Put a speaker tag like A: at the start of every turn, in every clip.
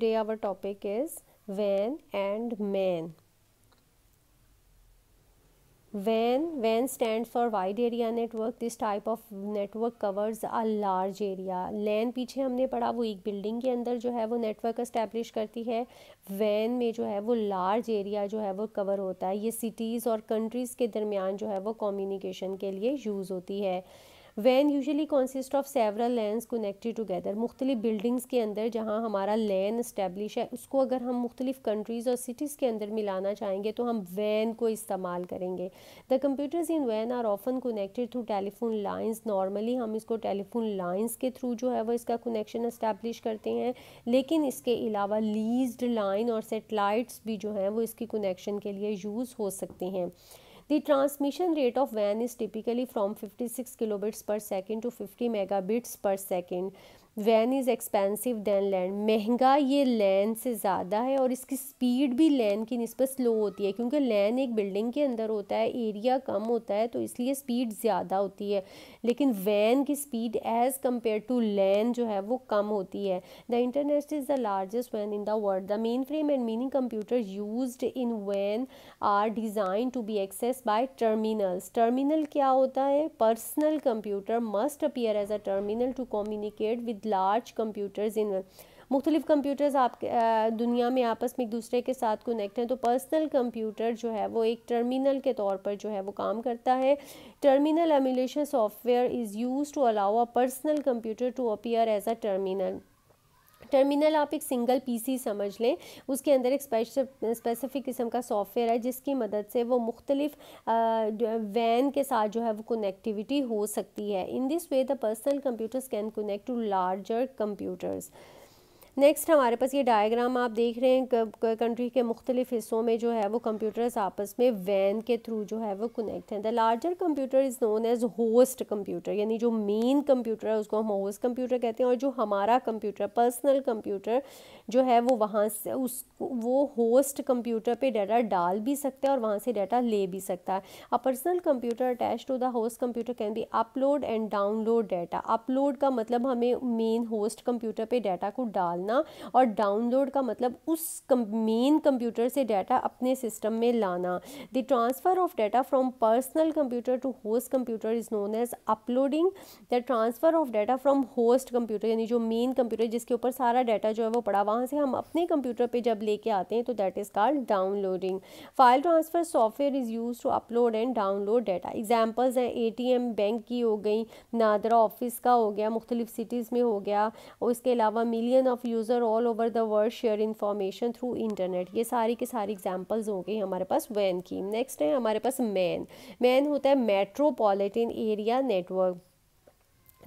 A: today our topic is when and man van van stand for wide area network this type of network covers a large area लैन पीछे हमने पढ़ा वो एक building के अंदर जो है वो नेटवर्क इस्टेब्लिश करती है वैन में जो है वो लार्ज एरिया जो है वो कवर होता है ये सिटीज़ और कंट्रीज़ के दरमियान जो है वो कम्युनिकेशन के लिए यूज़ होती है वैन usually consist of several LANs connected together मुख्तलिफ बिल्डिंग्स के अंदर जहाँ हमारा लैन इस्टेब्लिश है उसको अगर हम मुख्तलिफ कंट्रीज़ और सिटीज़ के अंदर मिलाना चाहेंगे तो हम वैन को इस्तेमाल करेंगे द कंप्यूटर्स इन वैन are often connected through telephone lines normally हम इसको टेलीफोन लाइन्स के थ्रू जो है वो इसका कनेक्शन इस्टेब्लिश करते हैं लेकिन इसके अलावा लीज्ड लाइन और सेटेलाइट्स भी जो हैं वो इसकी कनेक्शन के लिए यूज़ हो सकती हैं The transmission rate of WAN is typically from 56 kilobits per second to 50 megabits per second. वैन इज़ एक्सपेंसिव दैन लैंड महंगा ये लैन से ज़्यादा है और इसकी स्पीड भी लैन की नस्बत स्लो होती है क्योंकि लैन एक बिल्डिंग के अंदर होता है एरिया कम होता है तो इसलिए स्पीड ज़्यादा होती है लेकिन वैन की स्पीड एज़ कम्पेयर टू लैन जो है वो कम होती है the internet is the largest van in the world the main frame and meaning computer use in वैन are design to be access by terminals terminal क्या होता है personal computer must appear as a terminal to communicate with large computers in मुख्तलिफ computers आप दुनिया में आपस में एक दूसरे के साथ कनेक्ट हैं तो पर्सनल कंप्यूटर जो है वो एक टर्मिनल के तौर पर जो है वो काम करता है terminal emulation software is use to allow a personal computer to appear as a terminal terminal आप एक सिंगल पीसी समझ लें उसके अंदर एक स्पेसिफिक किस्म का सॉफ्टवेयर है जिसकी मदद से वो मुख्तलिफ वैन के साथ जो है वो कनेक्टिविटी हो सकती है in this way the personal computers can connect to larger computers next हमारे पास ये डायग्राम आप देख रहे हैं कंट्री के मुख्तलिफ हिस्सों में जो है वो कंप्यूटर्स आपस में वैन के थ्रू जो है वो कनेक्ट हैं the larger computer is known as host computer यानी जो मेन कंप्यूटर है उसको हम होस्ट कंप्यूटर कहते हैं और जो हमारा कंप्यूटर पर्सनल कंप्यूटर जो है वो वहाँ से उस वो होस्ट कंप्यूटर पर डाटा डाल भी सकता है और वहाँ से डाटा ले भी सकता है a personal computer attach to the host computer can be upload and download data upload का मतलब हमें मेन होस्ट कंप्यूटर पर डाटा को डालना करना और डाउनलोड का मतलब उस मेन कंप्यूटर से डाटा अपने सिस्टम में लाना the transfer of data from personal computer to host computer is known as uploading the transfer of data from host computer यानी जो मेन कंप्यूटर जिसके ऊपर सारा डाटा जो है वो पड़ा वहाँ से हम अपने कंप्यूटर पर जब लेके आते हैं तो that is called downloading file transfer software is use to upload and download data examples हैं एम बैंक की हो गई नादरा ऑफिस का हो गया मुख्तलिफ सिटीज़ में हो गया और इसके अलावा million of user all over the world share information through internet ये सारी के सारी एग्जाम्पल्स हो गए हमारे पास वैन की नेक्स्ट है हमारे पास मैन मैन होता है metropolitan area network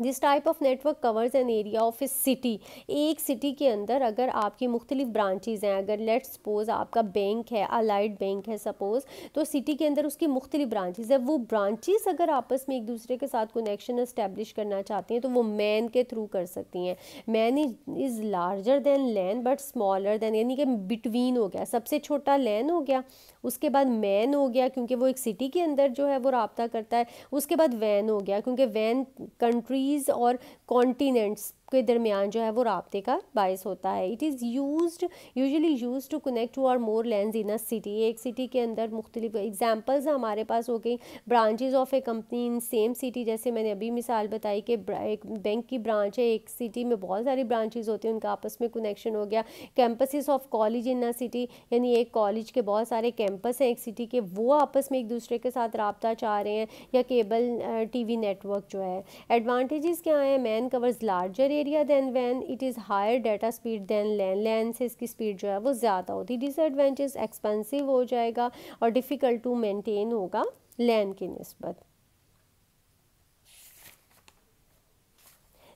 A: this type of network covers an area of a city एक सिटी के अंदर अगर आपकी मुख्तलिफ ब्रांचेज़ हैं अगर लेट सपोज़ आपका बैंक है अलाइड बैंक है सपोज़ तो सिटी के अंदर उसकी मुख्तलिफ ब्रांचेज़ है वो ब्रांचेज अगर आपस में एक दूसरे के साथ कनेक्शन इस्टेब्लिश करना चाहती हैं तो वो मैन के थ्रू कर सकती हैं MAN is larger than LAN but smaller than यानी कि बिटवीन हो गया सबसे छोटा लैन हो गया उसके बाद मैन हो गया क्योंकि वो एक सिटी के अंदर जो है वो रबता करता है उसके बाद वैन हो गया क्योंकि वैन कंट्री or continents के दरमियान जो है वो रबते का बायस होता है it is use usually use to connect to or more LAN in a city एक सिटी के अंदर मुख्तलिफ एग्जाम्पल्स हमारे पास हो गई branches of a company in same city जैसे मैंने अभी मिसाल बताई कि एक बैंक की ब्रांच है एक सिटी में बहुत सारी ब्रांचेज होती हैं उनका आपस में कनेक्शन हो गया campus of college in a city यानी एक कॉलेज के बहुत सारे कैंपस हैं एक सिटी के वो आपस में एक दूसरे के साथ रबता चाह रहे हैं या केबल टी वी नेटवर्क जो है एडवांटेज़ क्या हैं MAN covers larger area than वैन it is higher data speed than LAN LAN से इसकी स्पीड जो है वो ज़्यादा होती है डिसएडवेंटेज एक्सपेंसिव हो जाएगा और डिफ़िकल्ट टू मेंटेन होगा लैन की नस्बत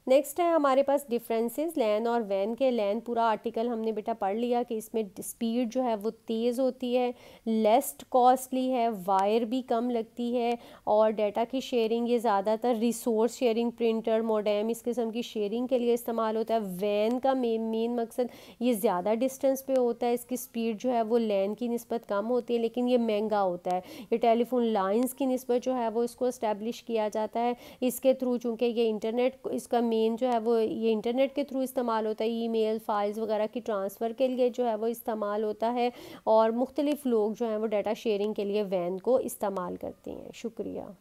A: नेक्स्ट है हमारे पास डिफरेंसेस लैन और वैन के लैन पूरा आर्टिकल हमने बेटा पढ़ लिया कि इसमें स्पीड जो है वो तेज़ होती है लेस्ट कॉस्टली है वायर भी कम लगती है और डाटा की शेयरिंग ये ज़्यादातर रिसोर्स शेयरिंग प्रिंटर मोडेम इस किस्म की शेयरिंग के लिए इस्तेमाल होता है वैन का मेन मेन मकसद ये ज़्यादा डिस्टेंस पे होता है इसकी स्पीड जो है वो लैन की नस्बत कम होती है लेकिन ये महंगा होता है ये टेलीफोन लाइन्स की नस्बत जो है वो इसको इस्टेब्लिश किया जाता है इसके थ्रू चूँकि ये इंटरनेट इसका मेन जो है वो ये इंटरनेट के थ्रू इस्तेमाल होता है ईमेल फाइल्स वगैरह की ट्रांसफ़र के लिए जो है वो इस्तेमाल होता है और मुख्तलिफ़ लोग जो हैं वो डाटा शेयरिंग के लिए वैन को इस्तेमाल करते हैं शुक्रिया